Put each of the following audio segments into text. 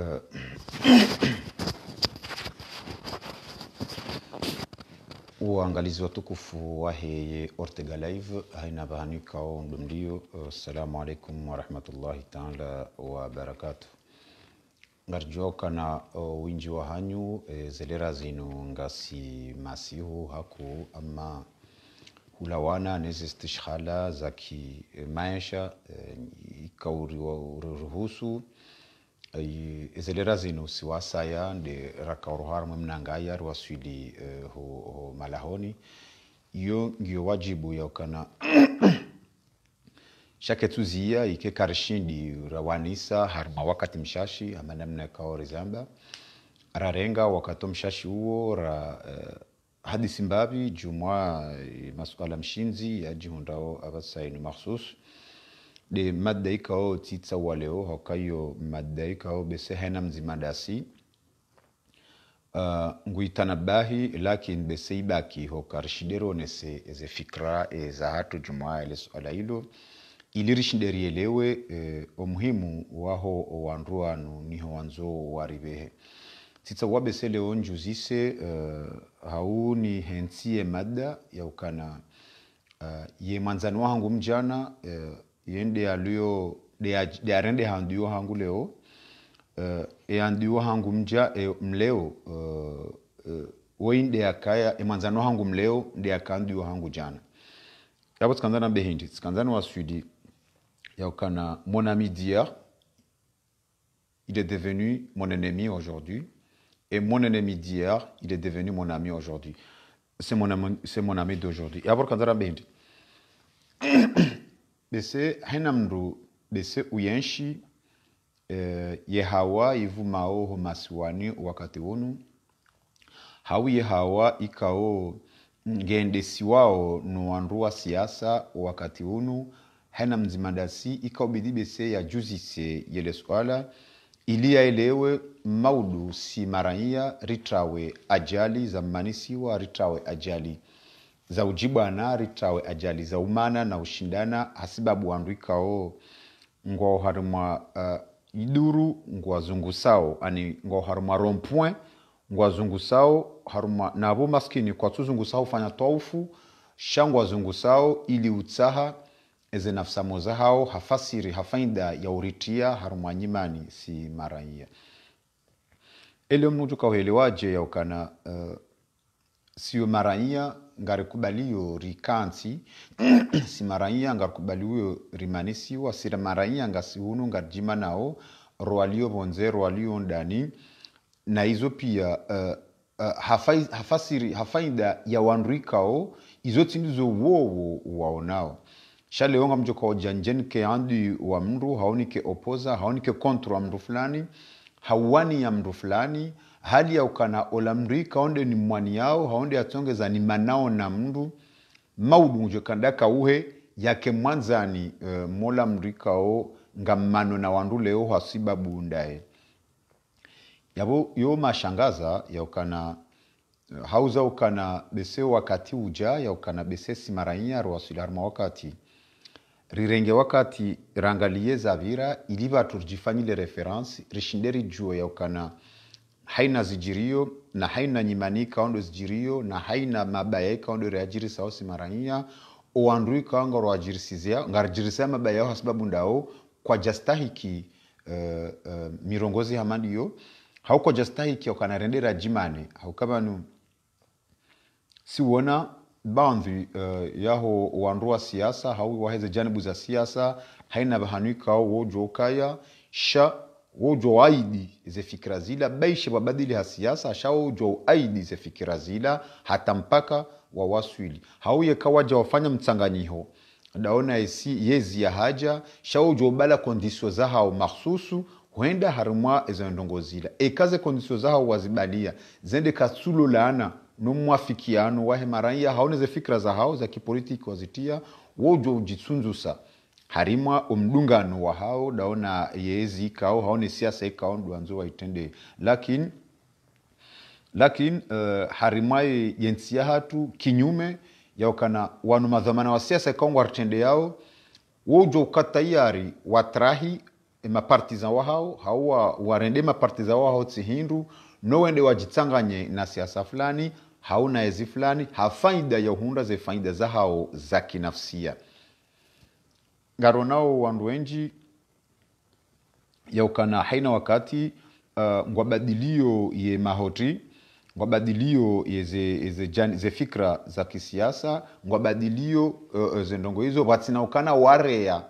Uh, uangalizi watukufu waheye ortega live haina bahani kao ndo assalamu uh, alaikum warahmatullahi taala wabarakatu ngarjoka uh, winji wa hanyu e, zelera zinu ngasi masihu haku ama hulawana nezi stishhala za maisha e, ikauruhusu ezelera zino siwasaya saya nde rakauru harmu mnangayar waswidi uh, eh, ho, ho malahoni iyo ngiyo wajibu yaukana shaketuzia ike karshindi rawanisa harma wakati mshashi ama namna kao rizamba rarenga wakato mshashi huo ra uh, eh, hadi jumwa eh, masuala mshinzi yajihundao avasainu mahsusu de madday kao titsa waleo hokayo madday kao bese henam zimadasi uh, nguitanabahi lakin bese ibaki hokarishideronese eze fikra eza hatu jumaa ele swala hilo ilirishinderielewe e, uh, omuhimu waho owanruanu niho wanzo waribehe titsa wabese leo njuzise uh, hau ni hensie mada yaukana uh, ye manzani wahangu mjana uh, yen ɗe aluyo ɗe arende handuyo hangu leo uh, e handuyo hangu mja e mleo uh, eh, uh, eh, woyin ɗe akaya e manzano hangu mleo ɗe akanduyo hangu jana yapo tsikanzana be hindi tsikanzana wa sudi yaukana mon ami d'hier il est devenu mon ennemi aujourd'hui et mon ennemi d'hier il est devenu mon ami aujourd'hui c'est mon ami c'est mon ami d'aujourd'hui yabo tsikanzana be hindi bese hena mndu bese uyenshi e, yehawa ivumao homasiwani wakati wonu hau yehawa ikao ngendesiwao nuwandu wa siasa wakati wonu hena mzimadasi ikao bidi bese yajuzise yele swala ili yaelewe maudu si maraia ritrawe ajali manisiwa ritrawe ajali za ujibwana tawe ajali za umana na ushindana hasibabu wandwikawo ngwaoharumwa uh, iduru sao ani ngwaoharumwa rompoin ngwazungusao harumwa navo maskini kwa sao fanya twaufu sao ili utsaha eze nafsa moza hao hafasiri hafainda ya uritia harumwa nyimani si maraia elio mnutu kauhelewaje yaukana uh, sio maraia ngarikubaliyo rikansi simaraia ngarikubaliyo rimanisiwa siramaraiya ngasihunu ngarijima nao rwalio vonze rwalio ndani na hizo pia uh, uh, hafai, hafasiri, hafaida ya wanrikao izo tsindizo wowo waonao shaleonga mjo kao janjen ke andi wa mndu haonike opoza haonike kontro wa mndu fulani hauwani ya mndu fulani hali ya ukana olamrika onde ni mwani yao haonde yatsongeza ni manao na mndu maudunje kandaka uhe yake mwanzani uh, eh, mola mrikao ngammano na wandu leo hasiba bundae yabo yo mashangaza ya ukana eh, hauza ukana bese wakati uja ya ukana bese simarainya rwasilarma wakati rirenge wakati rangalie zavira ili vatu rijifanyile referansi rishinde rijuo ya ukana haina zijirio na haina nyimanika ondo zijirio na haina mabayeka ondo reajirisa ao simaranyia oandrui kao ngaroajirisizia ngarjirisia mabayao hasababu ndao kwa jastahiki uh, uh, mirongozi hamandiyo hauko jastahiki okanarendera jimane haukabanu siwona bandhi uh, eh, yaho wandua siasa hau waheze janibu za siasa haina vahanuikao wojo ukaya sha wojwa uaidi ze fikira zila baishe babadili ha siasa ashawojwa uaidi ze fikira zila hata mpaka wawaswili hauye kawaja wafanya mtsanganyiho daona esi yezi ya haja shawojwa ubala kondisio zahao mahsusu hwenda harimwa zila ekaze kondisio zahao wazibalia zende katsulo laana nomwafikiano wahe maraia haone ze fikira zahao za kipolitiki wazitia wojwa ujitsunzusa harimwa omudungano wahao daona yezi ikao haone siasa ikao mdwanzo waitende lakini lakini uh, eh, harimwaye yensia hatu kinyume yaokana wanu madhamana wa siasa ikao ngwaritende yao wojo ukatayari watrahi eh, mapartiza wahao hauwa warende mapartizan wahao tsihindu nowende wajitsanganye na siasa fulani hauna ezi fulani hafaida ya uhunda ze faida za hao za kinafsia garonao nao wandu wenji yaukana haina wakati uh, ngwabadilio ye mahoti ngwabadilio yeze, ze fikra za kisiasa ngwabadilio uh, uh ze ndongo hizo bwatsinaukana wareya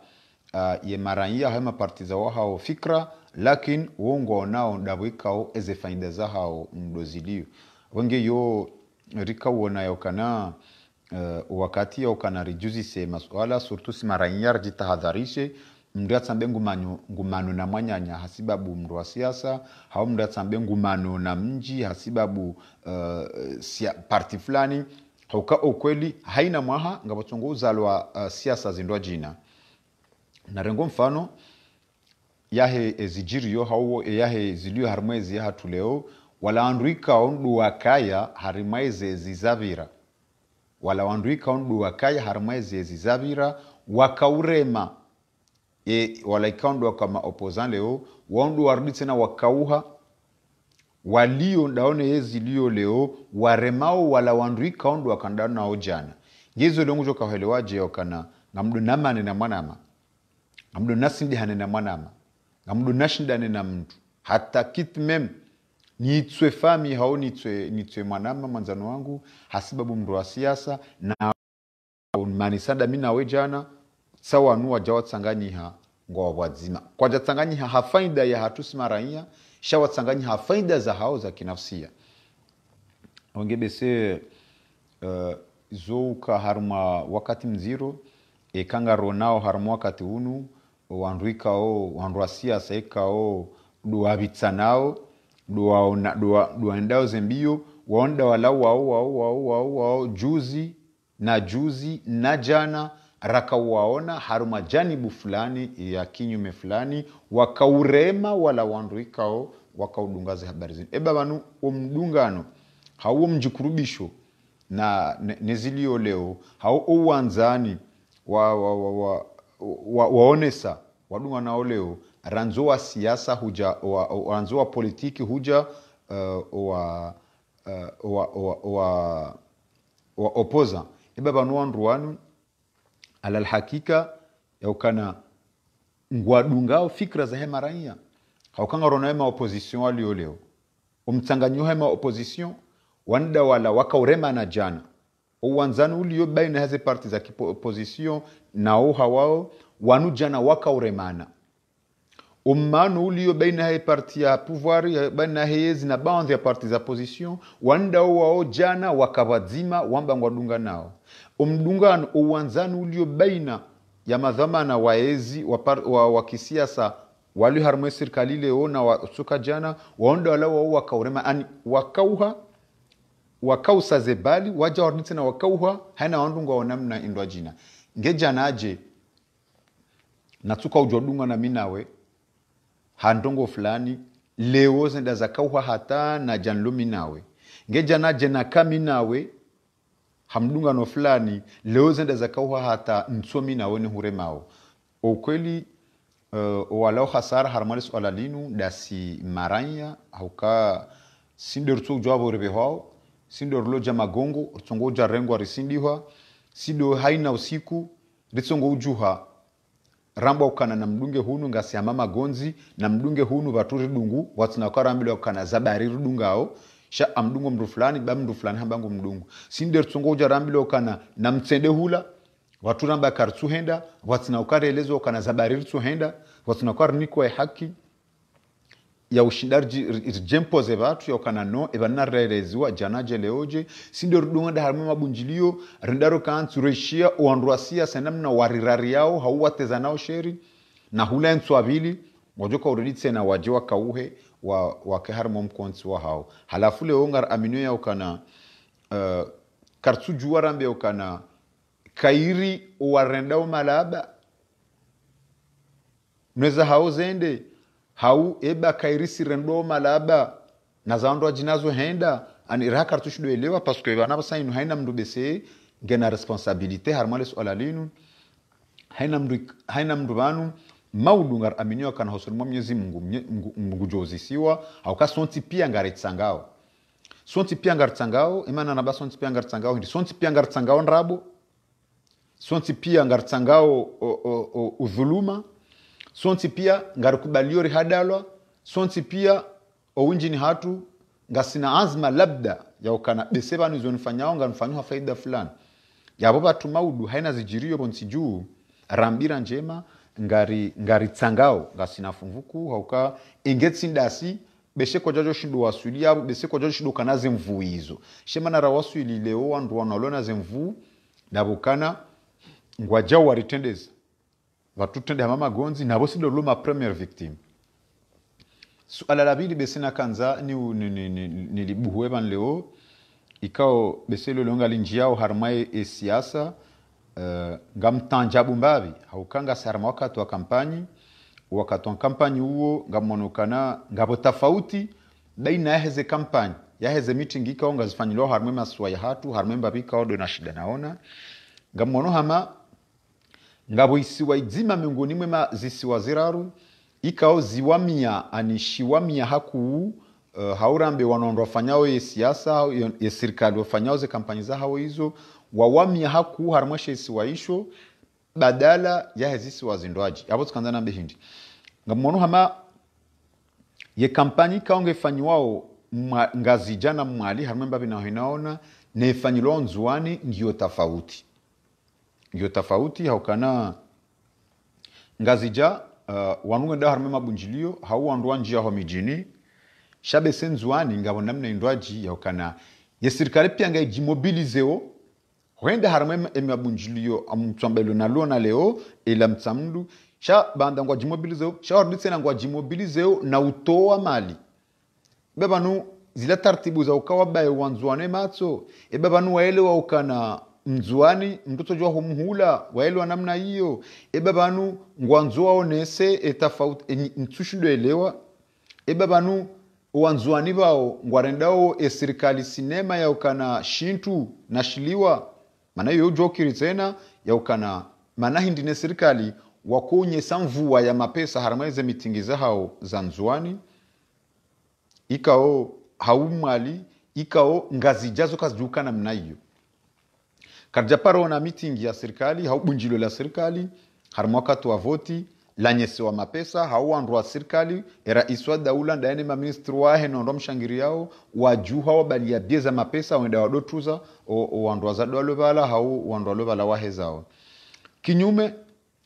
uh, ye maraia hama parti za wahao fikra lakin wongwao nao ndawikao eze faida zahao mdozilio wenge yo rikawona yaukana uh, wakati au kanarijuzi masuala surtout si maranyar jitahadharishe mndu atsambe ngumanu, ngumano na mwanyanya hasibabu mndu wa siasa hau mndu atsambe ngumano na mji hasibabu uh, sia, parti fulani hauka ukweli haina mwaha ngapachongo uzalwa uh, eh, siasa zindwa jina narengo mfano yahe ezijirio hauwo yahe zilio harimwezi yahatuleo walaandu ikao nduwakaya harimwaize zizavira wala wandu ikaundu wakaya haruma eziezi zavira wakaurema e, wala ikaundu wakama opozan leo waundu warudi tena wakauha walio ndaone yezi liyo leo waremao wala wandu ikaundu wakandanao jana ngizo longujo kahelewaje okana ngamdu namane na mwanama ngamdu nasindihane na mwanama ngamdu nashindane na mtu hata kitmem nitswe fami hao nitswe nitswe mwanama mwanzano wangu hasibabu mndu wa siasa na manisada mi nawe jana sawanu wajawatsanganyiha ngwawadzima kwajatsanganyiha hafaida ya hatusima raia shawatsanganyiha faida za hao za kinafsia ongebese uh, eh, zouka harma wakati mziro ekangaroo nao haruma wakati unu wandu ikao wandu wa siasa ikao duwavitsa nao duwaendao zembio waonda walau wao wao wao wao wao juzi na juzi na jana rakauwaona harumajanibu fulani ya kinyume fulani wakaurema wala wanduikao wakaudungaze habari zenu eba vanu omdungano hauo mjikurubisho na nezilio leo hao uwanzani wa, wa, wa, wa, wa, waonesa wadunga nao leo ranzoa siasa huja ranzoa politiki huja uh, wa, uh, wa, wa, wa, wa opposant ibe wanu alal yaukana ngwadungao fikra za hema raia haukangarona hema opposition walio leo umtsanganyo hema opposition wanda wala wakaurema na jana uwanzani ulio baina hazi parti za kiopposition nao hawao wanu jana wakauremana umano ulio baina ya parti ya pouvoir baina heyezi na banzi ya parti za position wandao wao jana wakawazima wambangwa dunga nao umdungano uwanzano ulio baina ya madhamana waezi wa, wa, wa kisiasa walio harumwe serikali leo na wasuka jana waonda wala wao wakaurema ani wakauha wakausaze bali waja warnitse na wakauha haina wandunga wanamna indwa jina ngejanaje natuka ujodunga na minawe handongo fulani leo zenda kauha hata na janlumi nawe ngeja naje na kami nawe hamdungano fulani leo zenda kauha hata ntsomi nawe ni huremao okweli uh, walau hasara harmales swala linu dasi maranya hauka sinde rutso jwabo rebe hao sinde rulo ja magongo rutsongo ja rengwa risindihwa sido haina usiku ritsongo ujuha ukana na mdunge hunu ngasiama gonzi na mdunge hunu vatu ridungu watsinakwarambile ukana zabari ridungao sha amdungo mndu fulani ba mndu fulani hambangu mdungu sinde tsongo uja rambile ukana na mtsende hula watu ramba karitsuhenda watsinaukarielezo ukana zabari ritsuhenda watsinakwarinikwa e haki ya ze yaushindar rijempoze vathu yaukanano evanarerezwa janaje leoje sindero da harimo mabunjilio rindaro kanzu reshia uanruasia asiasa namna warirari yao hauwateza nao sheri na hula hulensu avili wajoka na waje kauhe wa, wake harimo mkonsi wa hao halafu leongar aminio yaukana uh, eh, kartsu juwarambe ukana kairi uwarenda malaba nweza hao zende hau eba kairisi rendo malaba nazandu ajinazo henda ani raha kartushidoelewa parce que vana vasa inu haina mndu bese ngena responsabilité harmale suala alalinu haina mndu haina mndu banu maudu ngar aminiwa kana hosurumwa mnyezi mungu, mungu, mungu jozisiwa au ka sonti pia ngaritsangao sonti pia ngaritsangao imana naba sonti pia ngaritsangao hindi sonti pia ngaritsangao ndrabo sonti pia ngaritsangao udhuluma sonsi pia ngarikubaliyo rihadalwa sonsi pia owinjini hatu ngasina azma labda yaukana bese vanu izonifanyao nganifanyuha faida fulani yavo vatu maudu haina zijiriyo vonsi juu rambira njema ngari ngari tsangao ngasina fumvuku hauka ingetsi besheko jajo shindu wasuli yavo besheko jajo shindu kana zemvuu izo shemana rawaswili leo wandu wanalona zemvuu davokana ngwaja waritendeza vatutendehama magonzi navo siloluma premier victim suala la pili bese nakanza nilibuhwe ni, ni, ni, ni leo ikao bese lolonga linjiao harumaye esiasa uh, ngamtanjabu mbavi haukanga sarma wakati wa kampanyi wakati wa kampanyi huo ngamonekana ngavo tofauti baina yaheze kampanyi yaheze meeting ikao ngazifanyilwao masuwa ya hatu harumwe mbavi ikao do na shida naona ngamonohama ngabo isiwa idzima miongoni mwa zisiwa ziraru ikao ziwa mia ziwamia mia hakuu uh, eh, haurambe wanondo wafanyao ye siasa ye serikali wafanyao ze kampanyi za zahawo izo wawamia hakuu harimweshe isiwa isho badala yahe zisiwa zindwaji avo zikanza nambe hindi ngamono hama ye kampanyi ikao ngefanyiwao ngazijana mwali harimwe mbavi nahoinaona nefanyilwao nzuwani ndiyo tofauti ndio tofauti haukana ngazija uh, wanunge nda harume mabunjilio hau hauwandwa njia ho mijini shabe senzuani ngabo namne indwaji yaukana ye yesirikale pia nga ijimobilizeo huenda harume emabunjilio amtsambelo nalona leo ila mtsamndu sha banda ngwa jimobilizeo sha waruditsena ngwa jimobilizeo na utoa mali bebanu zila tartibu za ukawa bae wanzuane matso ebebanu waelewa ukana mzuani mtoto jwa humhula waelewa namna hiyo eba banu ngwanzu nese etafauti e, e ntushindoelewa eba banu wanzuani bao ngwarendao esirikali sinema yaukana shintu nashiliwa mana iyo jokiri tena yaukana mana hindi ne serikali wakuonyesa mvua ya mapesa haramaize mitingi zahao za nzuani ikao haumwali ikao ngazi jazo kazijuka namna hiyo Karjaparo na meeting ya serikali hau bunjilo la serikali harimo wakati wa voti wa mapesa hau wandu wa serikali eraiswa daula ndaene maministri wahe nondo mshangiri yao wajuha wabalia bie za mapesa wenda wadotuza wandu wazadu walovala hau wandu walovala wahe zao kinyume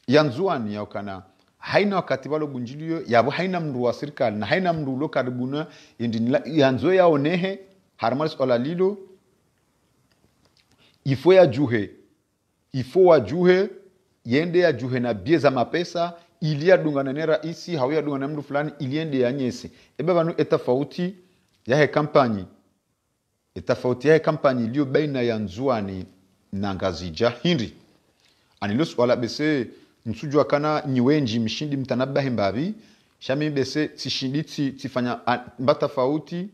ya nzuani yanzuani kana haina wakati valo bunjilio yavo haina mndu wa serikali na haina mndu ulo karibuna indinila yanzo yaonehe ola lilo ifo yajuhe ifo wajuhe yende yajuhe na bie za mapesa ili yadungana ne raisi hauyadungana mndu fulani ili iliende yanyese ebe vanu etafauti yahe kampanyi etafauti yahe kampanyi iliyo baina ya nzuani na ngazija hindi anilo swala bese nsujwa kana nyiwenji mshindi mtanabahe mbavi shami bese tishindi tifanya mbatafauti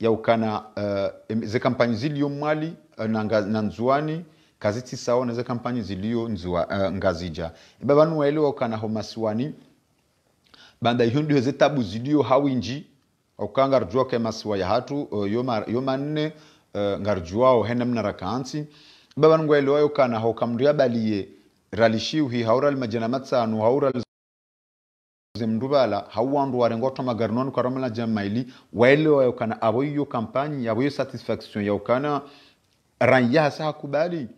yaukana uh, eh, ze kampanyi ziliyo mwali uh, eh, na, na nzuani kazi tisao na ze kampanyi ziliyo nzua, uh, ngazija ibe banu waelewa ukana homasiwani banda iyo ndio ze tabu ziliyo hawinji ukanga rjua ke masiwa ya hatu uh, yoma yoma nne uh, ngarjuao henem na rakansi ibe banu waelewa ukana ho kamria balie ralishiu hi haural majana matsanu haural zemndu bala hawandu ware ngotoma garnon karamala jamaili waelewa yokana aboyo kampani yaboyo satisfaction yokana ranya hasa hakubali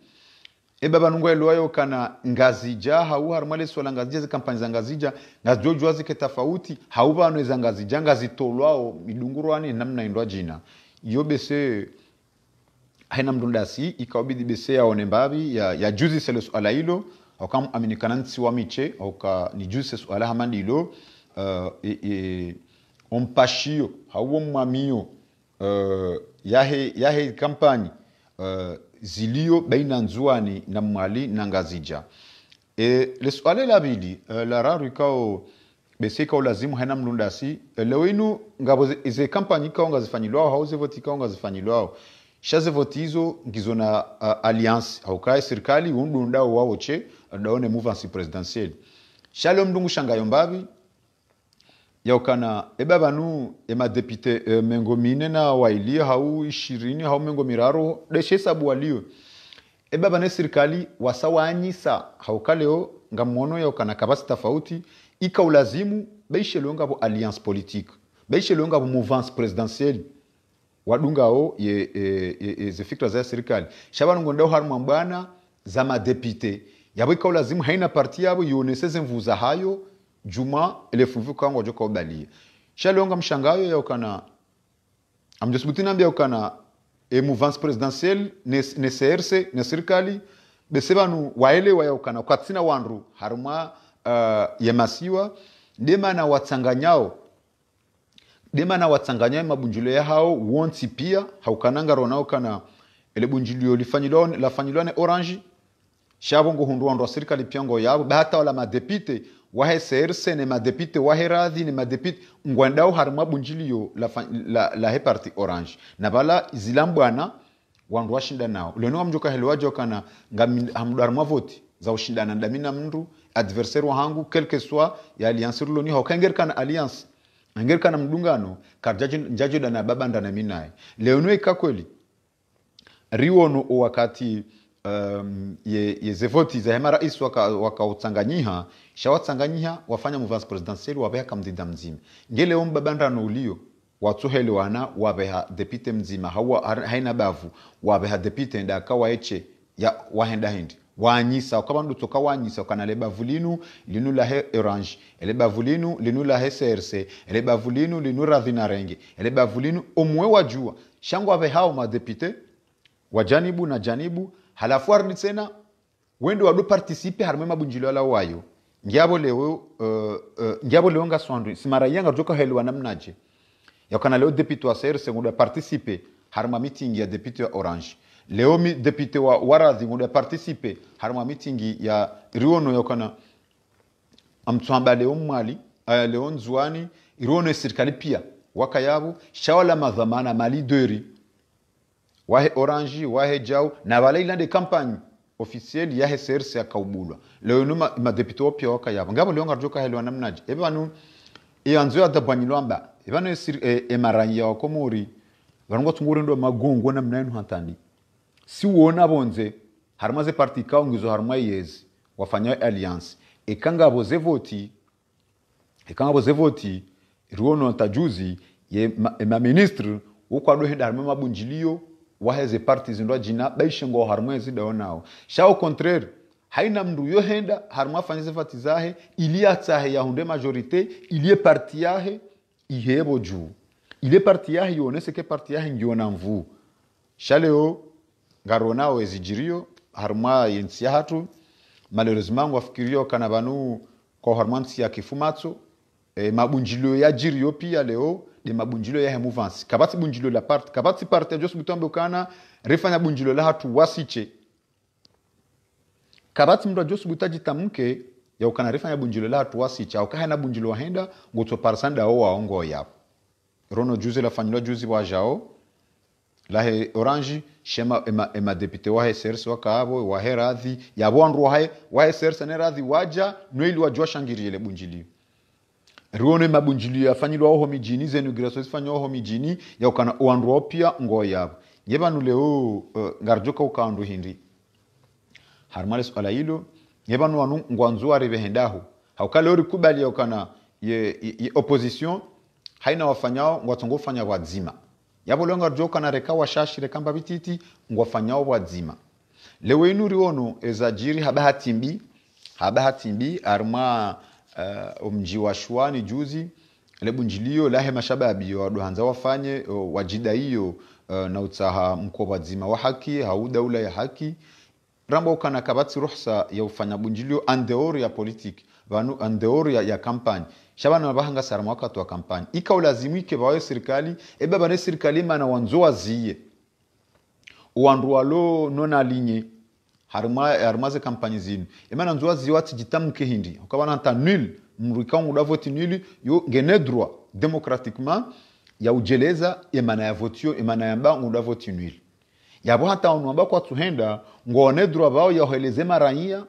eba banungu elewayo kana ngazija hau harumale swala ngazija zi kampani za ngazija ngazijojwa zike tofauti hau bano za ngazija ngazitolwao midungurwani namna indwa jina iyo bese haina mdundasi ikawabidi bese yaone mbavi ya, ya juzi selo swala hilo aw amini kanan siwami ce aw ka ni juice su ala hamandi lo uh, e, e, on pashiyo hawon mamiyo uh, eh, yahe, yahe kampani uh, eh, zilio baina nzuani na mwali na ngazija e, lesuale labili uh, lararu ikao bese ikao lazimu haina mlundasi leo inu ngabo ze kampani ikao ngazifanyilwao hauze voti ikao ngazifanyilwao shaze voti izo ngizona uh, alliance haukaye serikali undundao wawo che daone mouvance presidentielle shalom mdungusha shangayo mbavi yaukana ebe banu emadepite e, mengo mine na wailie hau ishirini hau mengo miraro deshe hesabu walio ebe bane wasa waanyisa haukaleo nga ngamwono yaukana kabasi tofauti ikaulazimu beishelo ngabo alliance politique beishelo ngabo mouvance presidentielle wadungao ye, ye, ye, ye zifikira za serikali shabanungo ndao harumwa mbwana za madepite yabo ikawulazimu haina parti yabo yoneseze mvuza hayo juma elefuvu kango joka ubalie shalonga mshangayo yaukana amjosibuti nambi yaukana e mouvance presidentielle ne crc ne serikali bese banu waelewa yaukana kwatsina wandu harumwa uh, eh, yemasiwa ndemana watsanganyao demana watsanganya mabunjulio ya hao wonsi pia haukananga ronao kana ele bunjulio lafanyilwa ne orange shabo nguhundurwa asirikali pyango yabo bahata wala madepite waheserse ne madepite wahe radhi ne madepite ngwandao harimwa bunjiliyo la, la, la parti orange na bala zilambwana wandu washinda nao leno wamjoka heliwajokana ngamhamdwarimwa voti za ushindana ndamina mndu adversaire wahangu kelke soit ya alliance ruloni hokaingerikana alliance angerikana mdungano karjajo dana babandana minaye leono ikakweli riwono wakati um, ye, yezevotiza hema rais wakautanganyiha waka shawatsanganyiha wafanya muvasi presidentiel waveha mdida mzima ngeleo mbabandano ulio watsuhele wana waveha depite mzima haina bavu waveha depite nda kawaeche ya wahenda wanyisa ukabandu wanyisa ukanale bavu linu linu lahe orange ele bavu linu linu lahe crc ele bavu linu linu radhinarenge ele bavu linu omwe wajua shangwave hao madepite wajanibu na janibu halafu arunitsena wende wadu partisipe harimo mabunjilo ala wayo ngiabo leo uh, uh, ngiabo leo ngaswandu simara yanga rujoka helwa namnaje yakana leo depute wa CRC ngudu partisipe harimo meeting ya depute wa Orange leo mi député wa Waradhi ngudu partisipe harimo meeting ya Riono yakana amtswamba leo mwali aya eh, leo nzwani Riono serikali pia wakayabu shawala madhamana mali deri wahe orange wahe jau na de campagne officiel yahe serse akaubulwa leo numa madepite opya wakayaba ngabo leo ngarjoka helwa namnaje ebanu iyanzu ya dabanyilwamba ebanu esir e, emaranya wakomuri barangwa tungure ndo magungu na mnayo hantandi si wona bonze harumaze parti kao ngizo haruma yezi wafanya alliance ekangabo zevoti ekangabo zevoti ruono tajuzi ye ma, e ministre ukwadohenda harume mabunjilio waheze parties ndo jina baishe ngo harumwe zidawo onao sha au contraire haina mndu yohenda harumwe afanye zefati zahe ilie ya hunde majorite ilie parti yahe ihebo juu ile parti yahe yoneseke parti yahe ngiona mvu sha leo garona ngaronawo ezijirio harumwe yensi hatu malheureusement ngafikirio kana banu kwa harumwe ya kifumatso e, mabunjilo ya jirio pia leo ni mabunjilo ya hemuvansi kabati bunjilo la part kabati parte josi butambe ukana rifanya bunjilo la hatu wasiche kabatsi mndu ajosi butajitamke ya ukana rifanya bunjilo la hatu wasiche au na bunjilo wahenda gotso parsanda o waongo ya rono juzi lafanyilwa juzi wa wajao lahe orange shema ema, ema depute wahe serse wakaabo wahe radhi yabo wandu wahe wahe serse ne radhi waja noili wajua shangirile bunjilio rione mabunjilio yafanyirwaho mijini zenu giraso zifanywaho mijini yaukana uwanduwao pia ngoo yavo nye vanhu leo uh, ngarjoka ukaandu hindi harumale swala hilo nye vanhu wanu ngwanzuwa rivehendaho hauka leo rikubali yaukana ye, ye, ye opposition haina wafanyao ngwatsongo ufanya wadzima yavo leo ngarjoka na reka washashi rekamba vititi ngwafanyao wadzima leo inu riono ezajiri habahatimbi habahatimbi haba uh, mji wa shwani juzi lebu njiliyo lahe mashababi wadohanza wafanye uh, wajida hiyo uh, na utsaha mkwa wadzima wa haki hauda ya haki rambo kana kabatsi ruhsa ya ufanya bunjilio andeori ya politik vanu andeori ya, ya kampani shabana mabahanga sara mwakati wa kampani ika ulazimike bawe serikali ebe bane serikali mana wanzo waziye uwandu walo nona linye haruma kampani zinu zindu imana nzuwa ziwa tigitamke hindi ukabana nta nul mrikao nguda voti nili yo ngene droit democratiquement ya ujeleza imana ya votio imana yamba nguda voti nul yabo hata mba kwa tuhenda ngone droit bao yaheleze maraia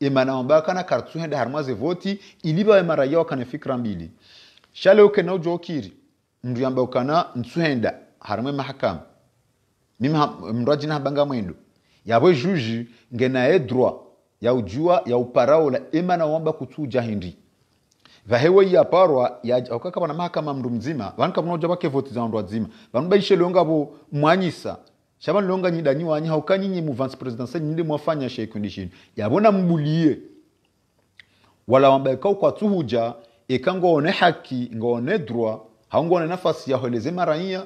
imana mba kana kartuhenda harumaze voti iliba ya maraia wakane fikra mbili shale uke na ujo ujokiri mndu yamba ukana ntuhenda harume mahakamu mimi mndu ajina habanga mwendo yabwe juji nge naye droit yaujua yauparaola ima nawamba kutuja hindi vahewe yaparwa yaukakaba na mahakama mndu mzima vanuka vunoja vake voti za wandu wazima vanu baishe lyongavo mwanyisa shava nilonga wanyi haukanyi mu vice presidentiel nyinde mwafanya kundi shini yavona mbulie wala wamba ikau kwa tuhuja ikangwaone haki ngoone droit haungoone nafasi yahoeleze maraia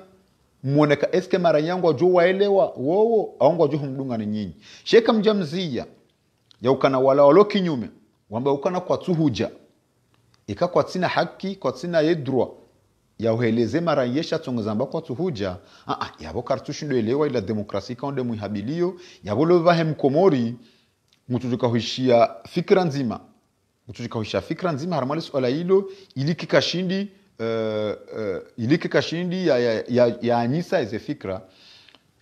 mwoneka eske mara yangu wajua waelewa wowo aongo wajua humdunga ni nyinyi sheka mja mjamzia yaukana wala walo kinyume wamba ukana kwa tuhuja ika kwa tsina haki kwa tsina yedrwa uheleze mara yesha tsongezamba kwa tuhuja aa yavo ndo elewa ila demokrasi ka kaonde muihabilio yavo lovahe mkomori mtu tukahuishia fikra nzima mtu tukahuishia fikra nzima haramwale ola hilo ili kikashindi Eh, eh, ilike kashindi ya, ya, ya, ya anyisa eze fikra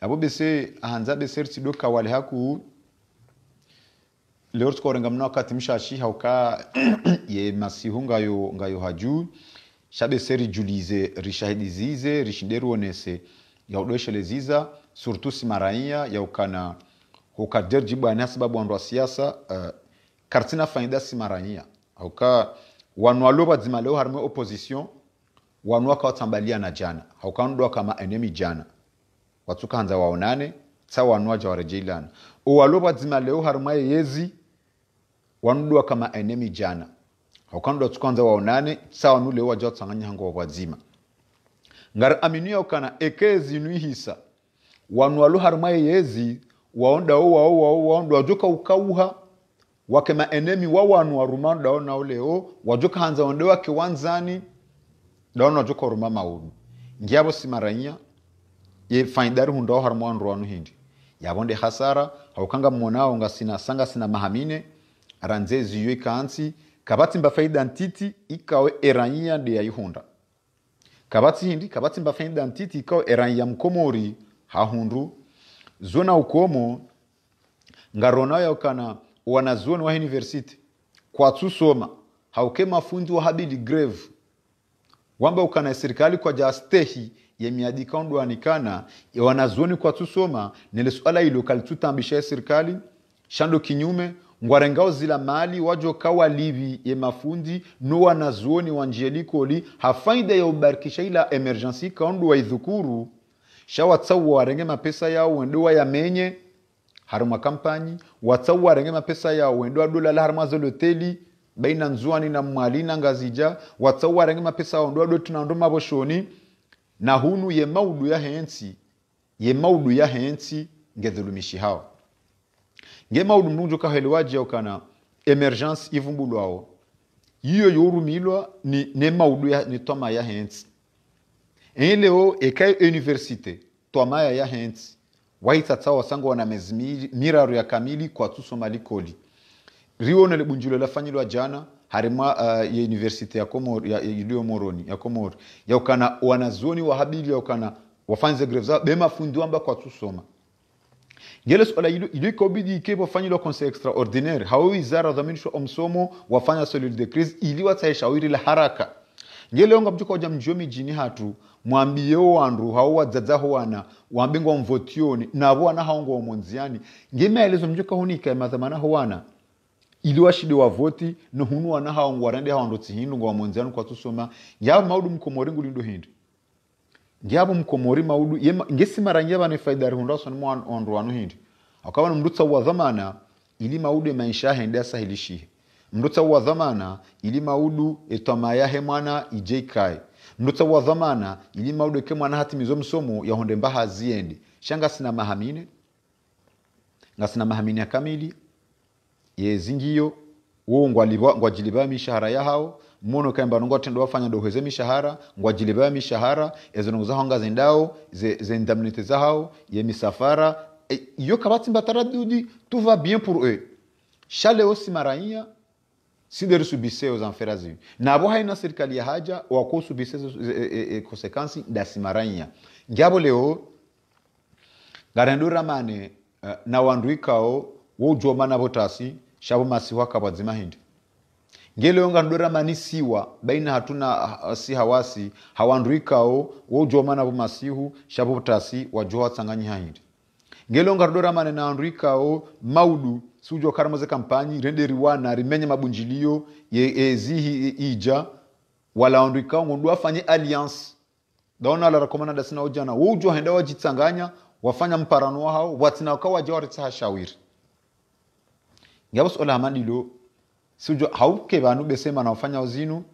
abo bese ahanza bese ritsido kawali haku leo tikorenga mna wakati mshashi hauka ye masihu ngayo ngayo haju shabese rijulize rishahidizize rishinde ruonese yaudwesheleziza surtout simaraia yaukana hukader jibwana sababu wandu wa siasa uh, kartina faida simaraia hauka wanwalo badzima leo harimwe opposition wanu wakawatambalia jana haukanudwa kama enemi jana watsukanza waonane sa wanu waja warejeilana uwalo vadzima leo harumaye yezi wanudwa kama enemi jana haukanudwa tsukanza waonane sa wanu leo waja watsanganya hango wavadzima ngari aminuya ukana ekezinu ihisa wanu walo harumaye yezi waonda owao wao waonda wajoka ukauha wakema enemi wawanu warumandao nao leo wajoka hanza onde wake wanzani dono juko ruma maulu ngiabo simaranya ye faidari hundo har mwanru wanu hindi yabonde hasara haukanga mmonao nga sina sanga sina mahamine ranze ziywe kansi kabati mba faida ntiti ikawe eranya de yaihunda kabati hindi kabati mba faida ntiti ikawe eranya mkomori hahundu zona ukomo ngarona yaukana wanazuoni wa university kwa kwatusoma hauke mafundi wahabidi grave wamba ukana serikali kwa jastehi ya miadi kaundu ya wanazuoni kwa tusoma nile suala ilo kalitutambisha ya serikali shando kinyume ngwarengao zila mali wajo kawa livi ya mafundi no wanazuoni wanjielikoli hafaida ya ubarikisha ila emergency kaundu emergensi kaondu waidhukuru shawatsau warenge mapesa yao ya menye harumwa kampanyi watsau warenge mapesa yao wendo dola la harumwa zeloteli baina nzuani na mwali na ngazija watsawa rangi mapesa ondoa do tunando maboshoni na hunu ye maudu ya hensi ye maudu ya hensi ngedhulumishi hao nge maudu mlungu kahelewaje kana emergence ivumbulwao yiyo yorumilwa ni ne maudu ya ni twama ya hensi enleo ekayo universite twamaya ya hensi waitsatsawa sango wana mezi miraru ya kamili kwa tusoma likoli riona libunjilo lafanyilwa jana harima uh, ya universite ya komori ya iliyo moroni ya komori yaukana wanazuoni wahabili yaukana wafanze greve zao bemafundiwa mba kwa tusoma ngele swala ilo ikobidi ike wafanyilwa conseil extraordinaire hao wizara dhaminishwa omsomo wafanya solid de crise ili watsaishawiri la haraka ngele yonga mjuka waja mjio mijini hatu mwambiyewo wandu hao wadzadzaho wana wambingwa mvotioni navo wana haongo omonziani ngemaelezo mjuka huni ikaemadhamanaho wana ili washide wavoti nohunu wanahaongo warande haondo tsihindu ngo wamwenzanu kwatusoma ngyavo maudu mkomori ngulindo hindu ngyavo mkomori maudu ngesi ngesimara vane faida rihunda wasonimwa ondo wanu hindi akavana mndutsa wa dhamana ili maudu emaisha ahende asahilishihe mndutsa wa dhamana ili maudu etwama yahe mwana ijeikai mndutsa wa dhamana ili maudu eke mwana hatimizo msomo yahonde mbaha ziende shanga sina mahamine ngasina mahamine akamili yezi ngiyo wo ngwajiliba mishahara yahao mono kamba ngo atendo bafanya doheze mishahara ngwajiliba mishahara ezo ngo zahanga zendawo ze, ze zahao ye misafara e, yo kabati mbatara dudi tout va bien pour eux chale osi marainha siderisubise os anferas nabo haina serikali ya haja wakosubise e e, e, e, konsekansi dasimaranya ngiabo leo ngarendura mane uh, eh, na wandu ikao wojoma navo tasi shavo masiwa akapwadzi hindi ngelo yonga ndodera manisiwa baina hatuna si hawasi hawandu ikao wojoma navo masihu shapo tasi wajoha tsanganyi hahindi ngelo yonga ndodera na handu ikao maudu sujo siujo karamoze kampanyi rende riwana rimenye mabunjilio yezihi e, ija wala handu ikao ngondu afanye alliance daona ala rakomana dasina ujana wojo henda wajitsanganya wafanya mparano wahao watsina wakawaja waritsahashawiri ngiyabo sola lo sujo hauke besema na wanaofanya uzinu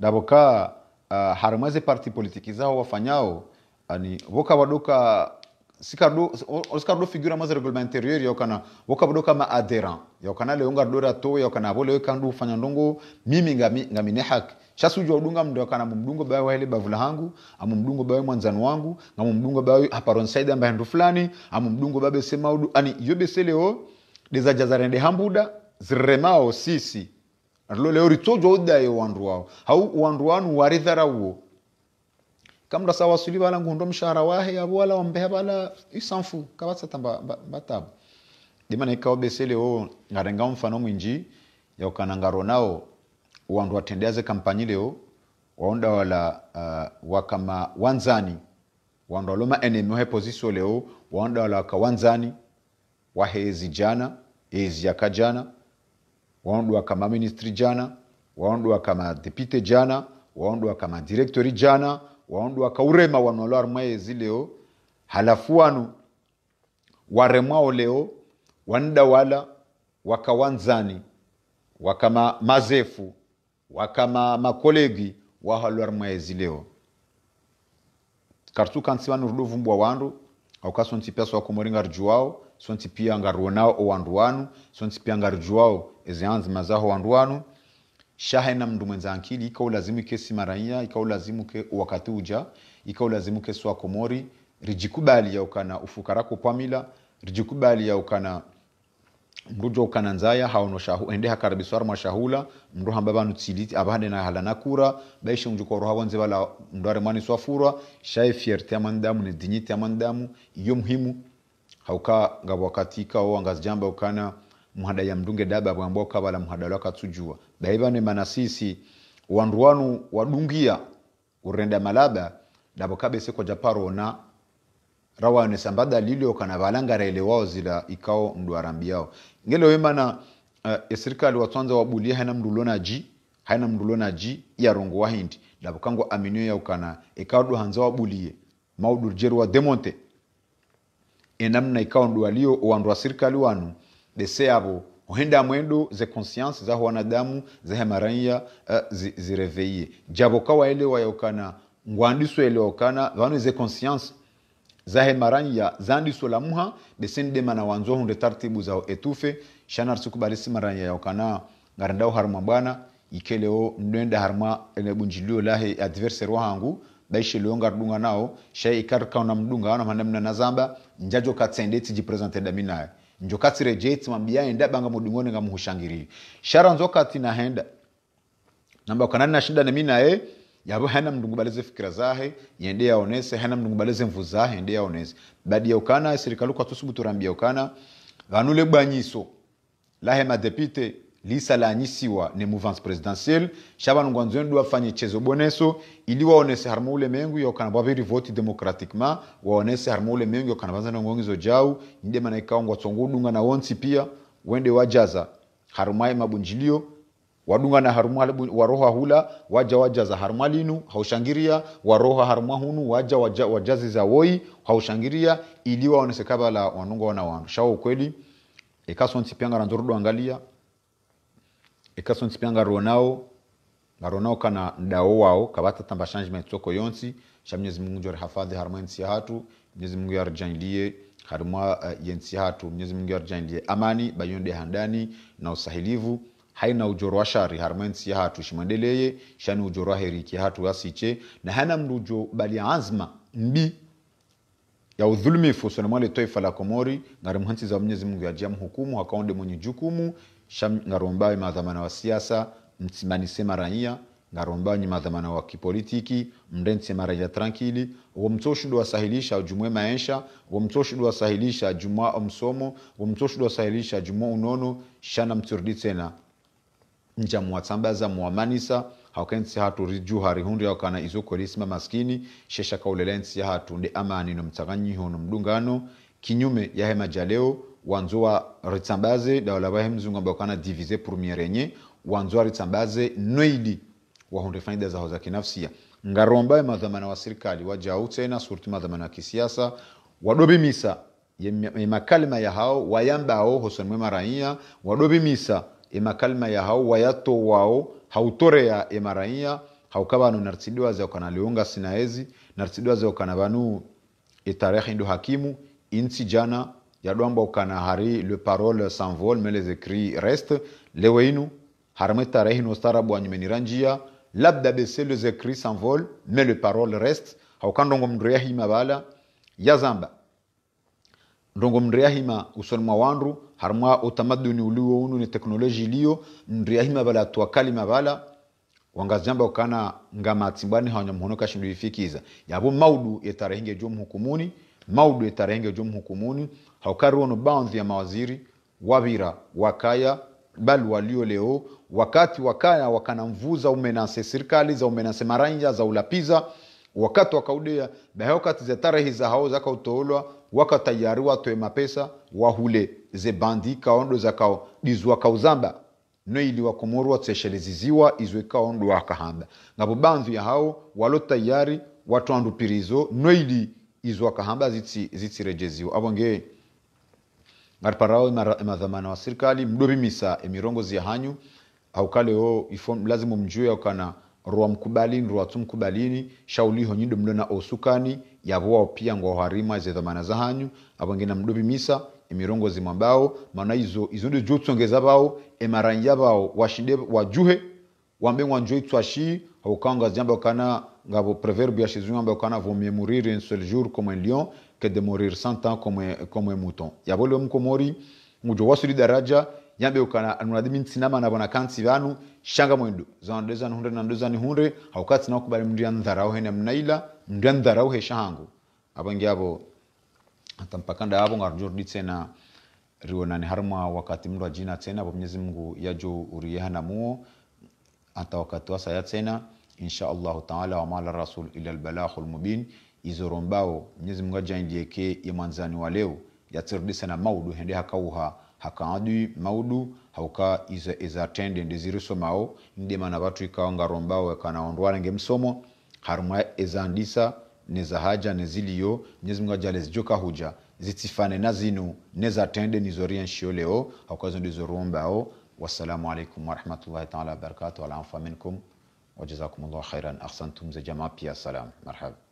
daboka uh, ah, harmaze parti politiki zao wafanyao ani woka wadoka sikardo osikardo figura maze reglement intérieur yokana woka wadoka ma adherent yokana leo dora to yokana bole kandu fanya ndongo mimi ngami ngami ne haki shasuja udunga mdo kana mumdungo bawe wale bavula hangu amu mdungo bawe mwanzani wangu ngamu mdungo bawe aparonside ambaye ndo fulani amu mdungo babe sema udu ani yobe seleo leza jazarende hambuda ziremao sisi lole oritojo udaye wandu wao hau wandu wanu warithara uo kamda sawasuli bala ngundo mshahara wahe abo wala wambeha bala isanfu kabatsata batabu dimana ikao besele o ngarenga mfano mwinji ya yaukanangaro nao wandu watendeaze kampanyi leo waonda wala uh, wakama wanzani wandu waloma enemi wahe leo waonda wala waka wanzani wahezi jana hezi yaka jana waondwa kama ministri jana waondwa kama depute jana waondwa kama directori jana waondwa kaurema wanolwarumwa hezi leo halafu wanu waremwao leo wanidawala wakawanzani wakama mazefu wakama makolegi wahalwarumwa leo kartu kansi vanurudovumbwa wandu auka pia swakhomori ngarjuwao sontsipia ngaruonao owandu wanu sontsipia ngarjuwao ezeanzima zaho wandu wanu shahe na mndu mwenza ankili ikaulazimuke simaraia ke wakati uja ikaulazimuke swakhomori rijikubali ukana ufukara kupwamila rijikubali ukana mrujo okana nzaya haono shahu ende hakaribiswara mwashahula mndu hamba vanu tsiliti avahande na hala nakura baishe roha wanze vala mndu are mwani swafura shae fierte ya mandamu ne dignite ya mandamu iyo muhimu hauka wakatika o angazijamba ukana muhada ya mdunge daba bwamba muhada mhada lwaka baiba baivane manasisi wanruanu wadungia urenda malaba dabo kabe seko japaro na rawane sambada lilio kana balangara elewawo zila ikao mdwarambiao ngele wemana uh, eh, esirikali watwanza wabulia haina mndulona ji haina mndulona ji yarongo wahindi dabukango aminio yaukana ikao du hanza wabulie maudurjeru wa demonte enamna ikao ndu alio wandu wa serikali wanu dese abo ohenda mwendo ze conscience za wanadamu ze hemaranya uh, eh, zireveye jaboka waelewa yaukana ngwandiso elewa ukana vanu ze conscience zahen maran ya zandi sola muha de sen de mana wanzo hunde tartibu zao etufe shanar suku balisi maran ya okana garandao harma bwana ikeleo ndenda harma ene bunjilio lahe adversaire wahangu daishe leo ngardunga nao shay ikar kauna mdunga wana mandamna nazamba njajo katsende tiji presente daminaye njokatsire jeti enda banga mudungone ngamuhushangiri shara nzokati nahenda namba kanani na shida na eh? yabo hana mndu ngubalaze fikira zahe yende yaonese hana mndu ngubalaze mvu zahe yende yaonese badi yaukana serikali kwa tusubu turambia ukana vanule bwanyiso lahe madepite lisa la lisalanyisiwa ne mouvance présidentielle shabanu ngwanzweni duwafanye chezo boneso ili waonese harimo ule mengu yokana bwaviri voti démocratiquement waonese harimo ule mengu yokana vanzana ngongizo jau nide manaikaongwa tsongo udunga na wonsi pia wende wajaza harumaye mabunjilio wadunga wadungana harumwale waroha hula waja waja za harmalinu haushangiria waroha harmwa hunu waja, waja wajazi za woi haushangiria iliwa onesekaba la wanunga wana wanshao ukweli ekasonsipianga nanzorudo angalia ekasonsipianga ronao na ronao kana ndao wao kabata tamba changement toko yonsi sha mnyezi mungu njore hafadhi harmwa yensi hatu mnyezi mungu yarjandilie harumwa uh, eh, yensi hatu mnyezi mungu yarjandilie amani bayonde handani na usahilivu haina ujoro wa shari harmensi hatu shimandeleye shani ujoro wa waheriki hatu asiche na hana mrujo bali azma mbi ya udhulumifu sonamwale toifa la komori ngari mhansi za mwenyezi mungu ya yajia mhukumu hakaonde mwenye jukumu ngarombawe madhamana wa siasa msimanisema raia ngarombanyi madhamana wa kipolitiki mrense maraja trankili womtoshudu wasahilisha jumwe maesha womtoshudu sahilisha jumwa omsomo womtoshudu sahilisha jumwa unono shana tena ncamuwatsambaza muwamanisa haukensi hatu riju harihunria kana izuko lisima maskini shesha kaulelensi hatu ndi amani no mtsaganyiho no mdungano kinyume yahe majaleo wanzowa ritsambaze dawala vahe mzungu ambao kana divize enye yenye wanzowa ritsambaze noidi wahunde faida zao za kinafsia ya madhamana wa serikali wajau tena surti madhamana ya kisiasa wadobimisa yemakalima yahao wayambao hosonmwe maraia wadobimisa ema kalma ya hau wayato wao hautore ya emaraia hauka vanhu naritsidiwaze ukana liunga sinaezi naritsidiwaze ukana vanhu itarehe e ndu hakimu insi jana yadwamba ukana hari le parole sans vol mais les écrits restent leweinu harimwe tarehe ni ustaarabu wanyumenira njia labda bese les écrits sans vol mais le parole reste haukandongo mndu yahima vala yazamba ndongo mndu yahima usoni mwa wandu harma utamaduni ulio unu ni teknoloji iliyo nriahima bala tuakalima mabala wangazamba ukana ngama timbani hawanyamhonoka shindu ifikiza yabo maudu yetarehenge jom hukumuni maudu yetarehenge jom hukumuni haukaruono baadhi ya mawaziri wavira wakaya bal walio leo wakati wakaya wakana wakanamvuza umenase serikali za umenase maranja za ulapiza wakati wakaudia bahokati za tarehi za hao zakautolwa wakatayari watoe mapesa wahule ze bandi kaondo kao dizwa kauzamba no ili wakomoro watsesheleziziwa izwe kaondo wakahamba ngabo bandu ya hao walo tayari watwandu pirizo no ili izwa kahamba zitsi zitsirejeziwa abonge ngariparao madhamana wa serikali mdobi misa emirongozi hanyu aukaleo lazima mjue aukana ruwa mkubalini ruwa tu mkubalini shauliho nyindo mlona osukani yavoa pia ngwa harima ze dhamana za hanyu abangena mdobi misa imirongo zimwambao maana izo izo ndi jutsongeza bao emaranja bao washinde wajuhe wambe ngwanjo itwashi haukanga jambo kana ngabo proverbe ya shizunga ambayo kana vomie mourir un seul jour comme un lion que de mourir cent ans comme comme un mouton yabole mkomori mujo wasuli daraja ukana anuradi minsi namana vona kansi vanu shanga mwedu zanode zanhunde nande zanihunde haukatsi nakubali mndu ya ndharauhe namnaila mndu ya ndharauhe shahangu apangi apo atampakanda apo ngarujurudi tsena rionani harumwa wakati mndu ajina tsena apo mwenyezi mungu yajo na muo ata wakati wasaya tsena insha allahu taala wa mala rasul ila lbalahu lmubin mubin izorombao mwenyezi mungu ajaindieke yemwanzani wa leo yatsirudi na maudu hende hakauha hakaadi maudu hauka iza, iza tende ndiziri somao ndema na watu ikaonga rombao kana ondwala nge msomo harumwa ezandisa neza haja neziliyo Mwenyezi Mungu ajale zijoka huja zitifane na zinu neza tende nizoria nshio leo haukazo ndizo rombao wassalamu alaikum warahmatullahi taala wabarakatuh ala afa minkum wajazakumullahu khairan ahsantum za jamaa pia salam marhaba